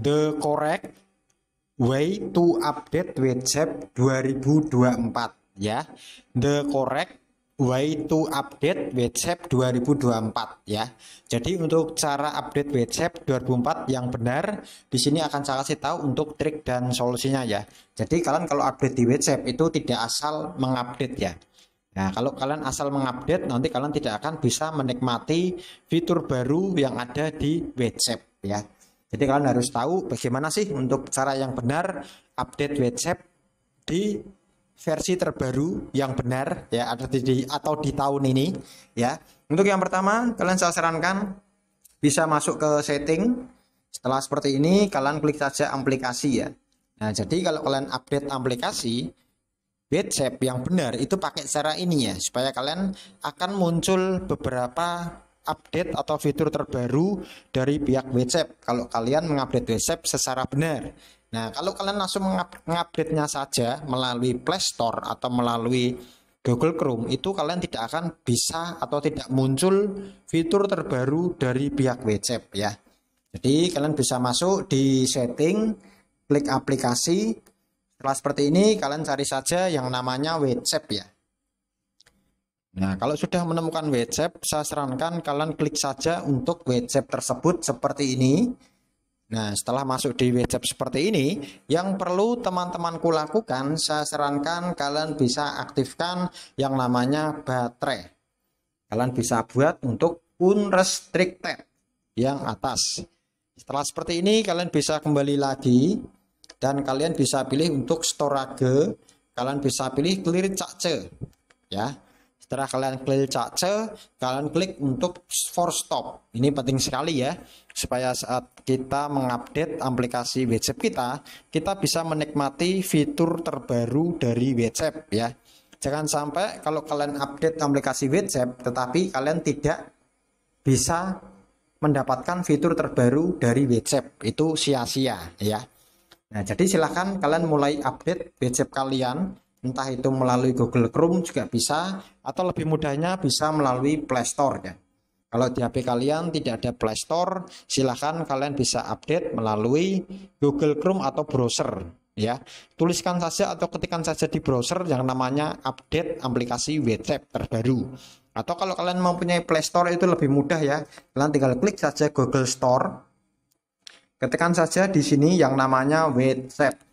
the correct way to update WhatsApp 2024 ya the correct way to update WhatsApp 2024 ya jadi untuk cara update WhatsApp 2024 yang benar di sini akan saya kasih tahu untuk trik dan solusinya ya jadi kalian kalau update di WhatsApp itu tidak asal mengupdate ya Nah, kalau kalian asal mengupdate, nanti kalian tidak akan bisa menikmati fitur baru yang ada di WhatsApp ya. Jadi kalian harus tahu bagaimana sih untuk cara yang benar update WhatsApp di versi terbaru yang benar ya ada di atau di tahun ini ya. Untuk yang pertama kalian saya sarankan bisa masuk ke setting. Setelah seperti ini kalian klik saja aplikasi ya. Nah, jadi kalau kalian update aplikasi WhatsApp yang benar itu pakai cara ini ya supaya kalian akan muncul beberapa update atau fitur terbaru dari pihak WhatsApp kalau kalian mengupdate WhatsApp secara benar. Nah, kalau kalian langsung mengupdate-nya saja melalui Play Store atau melalui Google Chrome itu kalian tidak akan bisa atau tidak muncul fitur terbaru dari pihak WhatsApp ya. Jadi kalian bisa masuk di setting, klik aplikasi. Setelah seperti ini kalian cari saja yang namanya WhatsApp ya. Nah, hmm. kalau sudah menemukan WhatsApp, saya sarankan kalian klik saja untuk WhatsApp tersebut seperti ini. Nah, setelah masuk di WhatsApp seperti ini, yang perlu teman-temanku lakukan, saya sarankan kalian bisa aktifkan yang namanya baterai. Kalian bisa buat untuk unrestricted yang atas. Setelah seperti ini, kalian bisa kembali lagi dan kalian bisa pilih untuk storage. Kalian bisa pilih clear cache, ya. Setelah kalian klik cakce, kalian klik untuk for stop. Ini penting sekali ya, supaya saat kita mengupdate aplikasi WhatsApp kita, kita bisa menikmati fitur terbaru dari WhatsApp ya. Jangan sampai kalau kalian update aplikasi WhatsApp, tetapi kalian tidak bisa mendapatkan fitur terbaru dari WhatsApp itu sia-sia ya. Nah, jadi silahkan kalian mulai update WhatsApp kalian entah itu melalui Google Chrome juga bisa atau lebih mudahnya bisa melalui Play Store ya. Kalau di HP kalian tidak ada Play Store, silahkan kalian bisa update melalui Google Chrome atau browser ya. Tuliskan saja atau ketikkan saja di browser yang namanya update aplikasi WhatsApp terbaru. Atau kalau kalian mempunyai Play Store itu lebih mudah ya. Kalian tinggal klik saja Google Store. ketikkan saja di sini yang namanya WhatsApp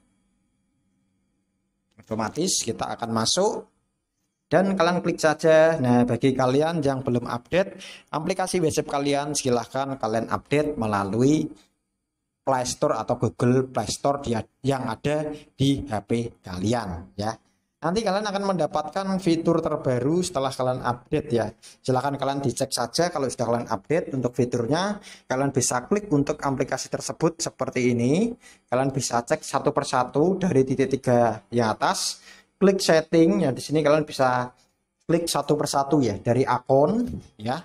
otomatis kita akan masuk dan kalian klik saja. Nah, bagi kalian yang belum update aplikasi WhatsApp kalian, silahkan kalian update melalui Play Store atau Google Play Store yang ada di HP kalian ya. Nanti kalian akan mendapatkan fitur terbaru setelah kalian update ya. Silahkan kalian dicek saja kalau sudah kalian update untuk fiturnya. Kalian bisa klik untuk aplikasi tersebut seperti ini. Kalian bisa cek satu persatu dari titik tiga yang atas. Klik setting, ya di sini kalian bisa klik satu persatu ya dari akun ya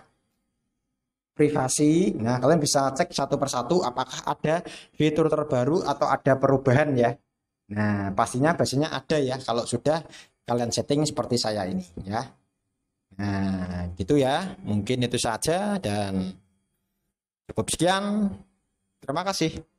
privasi. Nah, kalian bisa cek satu persatu apakah ada fitur terbaru atau ada perubahan ya. Nah, pastinya biasanya ada ya kalau sudah kalian setting seperti saya ini ya. Nah, gitu ya. Mungkin itu saja dan cukup sekian. Terima kasih.